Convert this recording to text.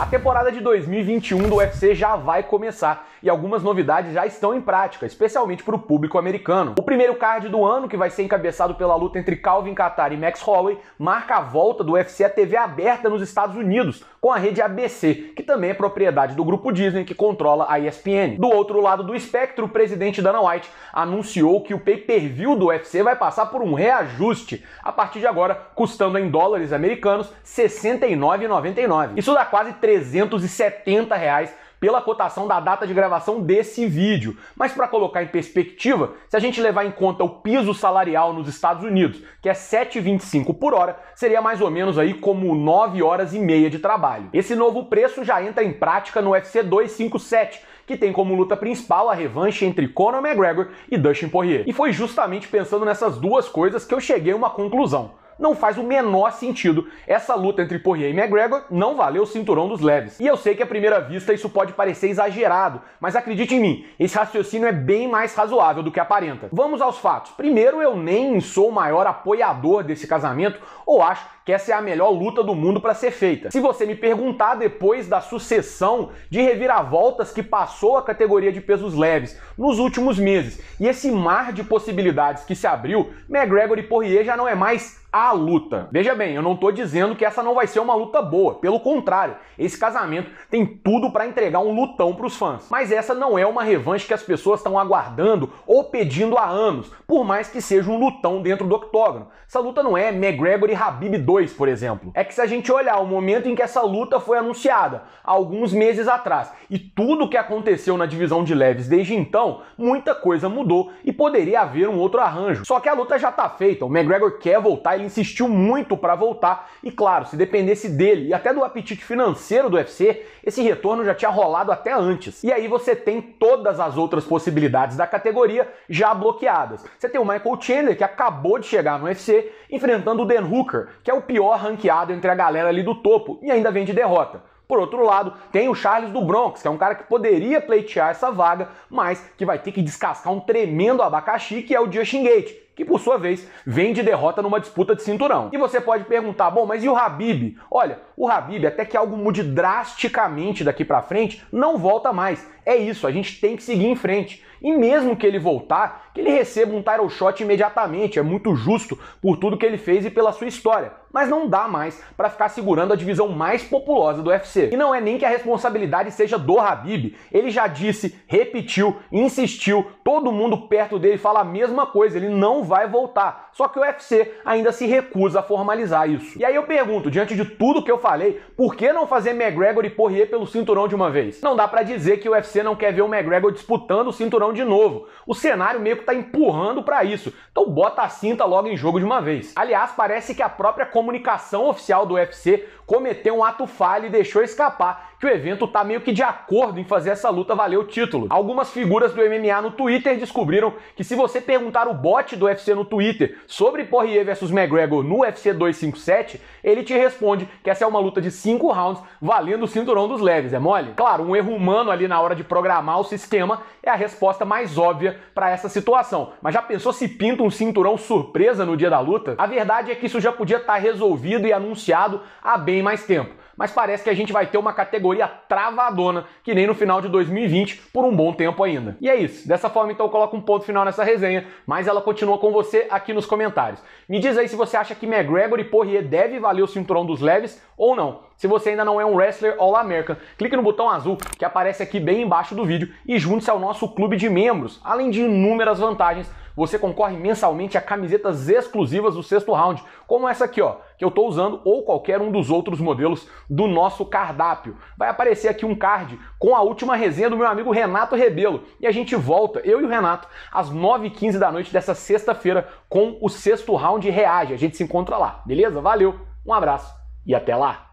A temporada de 2021 do UFC já vai começar e algumas novidades já estão em prática, especialmente para o público americano. O primeiro card do ano, que vai ser encabeçado pela luta entre Calvin Kattar e Max Holloway, marca a volta do UFC à TV aberta nos Estados Unidos, com a rede ABC, que também é propriedade do grupo Disney, que controla a ESPN. Do outro lado do espectro, o presidente Dana White anunciou que o pay-per-view do UFC vai passar por um reajuste, a partir de agora custando em dólares americanos R$ 69,99. Isso dá quase 370 reais pela cotação da data de gravação desse vídeo. Mas para colocar em perspectiva, se a gente levar em conta o piso salarial nos Estados Unidos, que é 7,25 por hora, seria mais ou menos aí como 9 horas e meia de trabalho. Esse novo preço já entra em prática no UFC 257, que tem como luta principal a revanche entre Conor McGregor e Dustin Poirier. E foi justamente pensando nessas duas coisas que eu cheguei a uma conclusão não faz o menor sentido. Essa luta entre Poirier e McGregor não valeu é o cinturão dos leves. E eu sei que à primeira vista isso pode parecer exagerado, mas acredite em mim, esse raciocínio é bem mais razoável do que aparenta. Vamos aos fatos. Primeiro, eu nem sou o maior apoiador desse casamento ou acho que essa é a melhor luta do mundo para ser feita. Se você me perguntar depois da sucessão de reviravoltas que passou a categoria de pesos leves nos últimos meses e esse mar de possibilidades que se abriu, McGregor e Poirier já não é mais a luta. Veja bem, eu não estou dizendo que essa não vai ser uma luta boa, pelo contrário, esse casamento tem tudo para entregar um lutão para os fãs. Mas essa não é uma revanche que as pessoas estão aguardando ou pedindo há anos, por mais que seja um lutão dentro do octógono. Essa luta não é McGregor e Habib 2, por exemplo, é que se a gente olhar o momento em que essa luta foi anunciada, alguns meses atrás, e tudo o que aconteceu na divisão de leves desde então, muita coisa mudou e poderia haver um outro arranjo. Só que a luta já tá feita, o McGregor quer voltar, ele insistiu muito para voltar, e claro, se dependesse dele e até do apetite financeiro do UFC, esse retorno já tinha rolado até antes. E aí você tem todas as outras possibilidades da categoria já bloqueadas. Você tem o Michael Chandler, que acabou de chegar no UFC, enfrentando o Dan Hooker, que é o o pior ranqueado entre a galera ali do topo e ainda vem de derrota. Por outro lado, tem o Charles do Bronx, que é um cara que poderia pleitear essa vaga, mas que vai ter que descascar um tremendo abacaxi, que é o Justin Gate, que por sua vez vem de derrota numa disputa de cinturão. E você pode perguntar, bom, mas e o Habib? Olha, o Habib, até que algo mude drasticamente daqui para frente, não volta mais. É isso, a gente tem que seguir em frente. E mesmo que ele voltar, que ele receba um title shot imediatamente, é muito justo por tudo que ele fez e pela sua história. Mas não dá mais para ficar segurando a divisão mais populosa do UFC. E não é nem que a responsabilidade seja do Habib. Ele já disse, repetiu, insistiu, todo mundo perto dele fala a mesma coisa, ele não vai voltar. Só que o UFC ainda se recusa a formalizar isso. E aí eu pergunto, diante de tudo que eu falei, por que não fazer McGregor e Poirier pelo cinturão de uma vez? Não dá para dizer que o UFC você não quer ver o McGregor disputando o cinturão de novo. O cenário meio que tá empurrando para isso. Então bota a cinta logo em jogo de uma vez. Aliás, parece que a própria comunicação oficial do UFC cometeu um ato falho e deixou escapar que o evento tá meio que de acordo em fazer essa luta valer o título. Algumas figuras do MMA no Twitter descobriram que se você perguntar o bot do UFC no Twitter sobre Poirier versus McGregor no UFC 257, ele te responde que essa é uma luta de 5 rounds valendo o cinturão dos leves, é mole? Claro, um erro humano ali na hora de programar o sistema é a resposta mais óbvia para essa situação. Mas já pensou se pinta um cinturão surpresa no dia da luta? A verdade é que isso já podia estar tá resolvido e anunciado há bem mais tempo mas parece que a gente vai ter uma categoria travadona, que nem no final de 2020, por um bom tempo ainda. E é isso. Dessa forma, então, eu coloco um ponto final nessa resenha, mas ela continua com você aqui nos comentários. Me diz aí se você acha que McGregor e Poirier deve valer o cinturão dos leves ou não. Se você ainda não é um wrestler All American, clique no botão azul que aparece aqui bem embaixo do vídeo e junte-se ao nosso clube de membros, além de inúmeras vantagens você concorre mensalmente a camisetas exclusivas do sexto round, como essa aqui, ó, que eu estou usando, ou qualquer um dos outros modelos do nosso cardápio. Vai aparecer aqui um card com a última resenha do meu amigo Renato Rebelo. E a gente volta, eu e o Renato, às 9h15 da noite dessa sexta-feira, com o sexto round Reage. A gente se encontra lá, beleza? Valeu, um abraço e até lá!